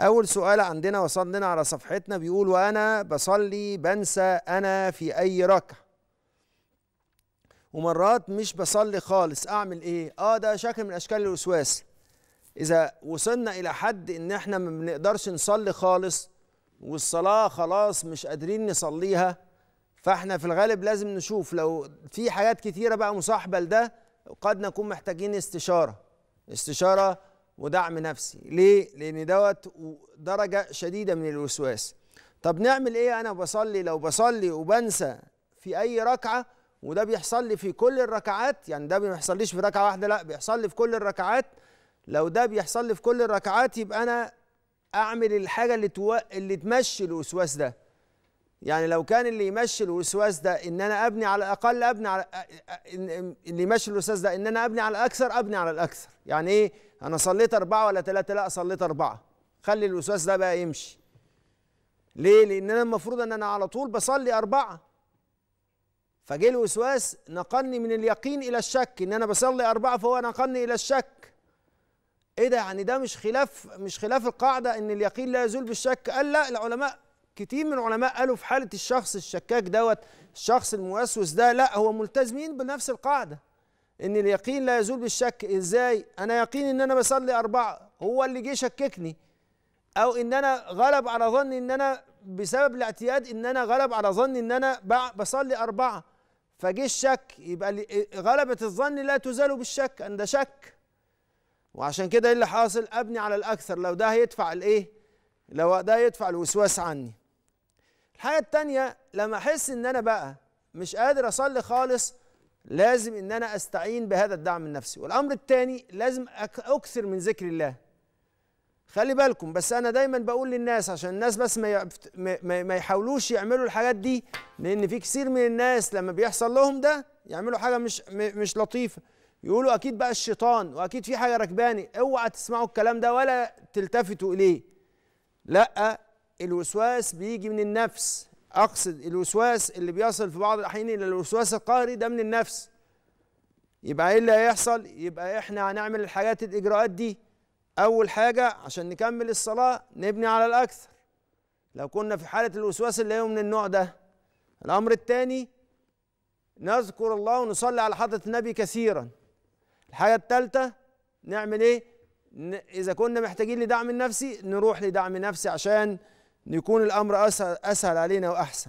أول سؤال عندنا وصل لنا على صفحتنا بيقول وأنا بصلي بنسى أنا في أي ركعة ومرات مش بصلي خالص أعمل إيه؟ آه ده شكل من أشكال الوسواس إذا وصلنا إلى حد إن إحنا ما بنقدرش نصلي خالص والصلاة خلاص مش قادرين نصليها فإحنا في الغالب لازم نشوف لو في حاجات كتيرة بقى مصاحبة لده قد نكون محتاجين استشارة استشارة ودعم نفسي ليه لان دوت درجه شديده من الوسواس طب نعمل ايه انا بصلي لو بصلي وبنسى في اي ركعه وده بيحصل لي في كل الركعات يعني ده ما بيحصليش في ركعه واحده لا بيحصل لي في كل الركعات لو ده بيحصل لي في كل الركعات يبقى انا اعمل الحاجه اللي تو... اللي تمشي الوسواس ده يعني لو كان اللي يمشي الوسواس ده ان انا ابني على الاقل ابني على اللي يمشي الوسواس ده ان انا ابني على الاكثر ابني على الاكثر يعني ايه انا صليت اربعه ولا ثلاثه لا صليت اربعه خلي الوسواس ده بقى يمشي ليه لان انا المفروض ان انا على طول بصلي اربعه فجه الوسواس نقلني من اليقين الى الشك ان انا بصلي اربعه فهو نقلني الى الشك ايه ده يعني ده مش خلاف مش خلاف القاعده ان اليقين لا يزول بالشك قال لا العلماء كتير من العلماء قالوا في حاله الشخص الشكاك دوت الشخص الموسوس ده لا هو ملتزمين بنفس القاعده ان اليقين لا يزول بالشك ازاي انا يقين ان انا بصلي اربعه هو اللي جه شككني او ان انا غلب على ظني ان انا بسبب الاعتياد ان انا غلب على ظني ان انا بصلي اربعه فجه الشك يبقى غلبه الظن لا تزال بالشك ان ده شك وعشان كده ايه اللي حاصل ابني على الاكثر لو ده هيدفع الايه لو ده يدفع الوسواس عني الحاجه التانية لما احس ان انا بقى مش قادر اصلي خالص لازم ان انا استعين بهذا الدعم النفسي والامر التاني لازم اكثر من ذكر الله خلي بالكم بس انا دايما بقول للناس عشان الناس بس ما ما, ما يحاولوش يعملوا الحاجات دي لان في كثير من الناس لما بيحصل لهم ده يعملوا حاجه مش مش لطيفه يقولوا اكيد بقى الشيطان واكيد في حاجه ركباني اوعى تسمعوا الكلام ده ولا تلتفتوا اليه لا الوسواس بيجي من النفس اقصد الوسواس اللي بيصل في بعض الاحيان الى الوسواس القهري ده من النفس يبقى ايه اللي هيحصل يبقى احنا هنعمل الحاجات الاجراءات دي اول حاجه عشان نكمل الصلاه نبني على الاكثر لو كنا في حاله الوسواس اللي هو من النوع ده الامر الثاني نذكر الله ونصلي على حضره النبي كثيرا الحاجه الثالثه نعمل ايه اذا كنا محتاجين لدعم نفسي نروح لدعم نفسي عشان أن يكون الأمر أسهل علينا وأحسن